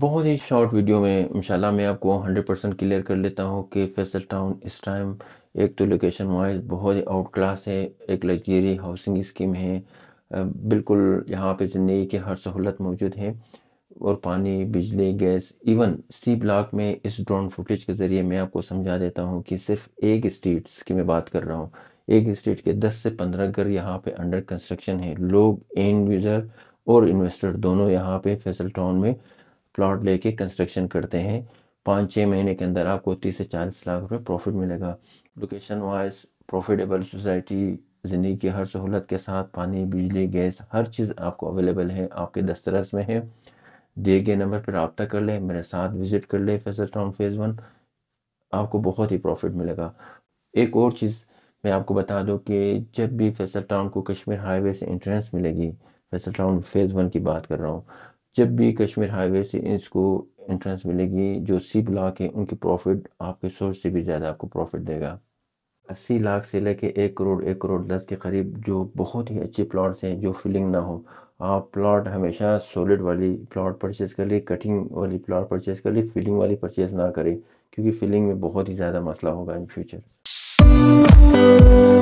बहुत ही short video में इंशाल्लाह मैं आपको 100 परसेंट क्लियर कर लेता हूँ कि फैसल टाउन इस टाइम एक तो लोकेशन वाइज बहुत ही आउट क्लास है एक लग्जरी हाउसिंग स्कीम है बिल्कुल यहाँ पे ज़िंदगी की हर सहूलत मौजूद है और पानी बिजली गैस इवन सी ब्लॉक में इस ड्रोन फुटेज के ज़रिए मैं आपको समझा देता हूँ कि सिर्फ एक स्ट्रीट्स की मैं बात कर रहा हूँ एक स्टेट के दस से पंद्रह घर यहाँ पे अंडर कंस्ट्रक्शन है लोग एंड यूज़र और इन्वेस्टर दोनों यहाँ पे फैसल टाउन में प्लॉट लेके कंस्ट्रक्शन करते हैं पाँच छः महीने के अंदर आपको तीस से चालीस लाख रुपए प्रॉफिट मिलेगा लोकेशन वाइज प्रॉफिटेबल सोसाइटी ज़िंदगी की हर सहूलत के साथ पानी बिजली गैस हर चीज़ आपको अवेलेबल है आपके दस्तरस में है दिए गए नंबर पर रबता कर लें मेरे साथ विज़िट कर लें फैसल टाउन फेज़ वन आपको बहुत ही प्रॉफिट मिलेगा एक और चीज़ मैं आपको बता दूँ कि जब भी फैसल टाउन को कश्मीर हाईवे से इंट्रेंस मिलेगी फैसल टाउन फेज़ वन की बात कर रहा हूँ जब भी कश्मीर हाईवे से इसको एंट्रेंस मिलेगी जो सी ब्लॉक है उनकी प्रॉफिट आपके सोर्स से भी ज़्यादा आपको प्रॉफिट देगा अस्सी लाख से लेके एक करोड़ एक करोड़ दस के करीब जो बहुत ही अच्छे प्लॉट्स हैं जो फिलिंग ना हो आप प्लॉट हमेशा सॉलिड वाली प्लॉट परचेज कर लिए कटिंग वाली प्लॉट परचेज कर लिए फिलिंग वाली परचेज ना करें क्योंकि फिलिंग में बहुत ही ज़्यादा मसला होगा इन फ्यूचर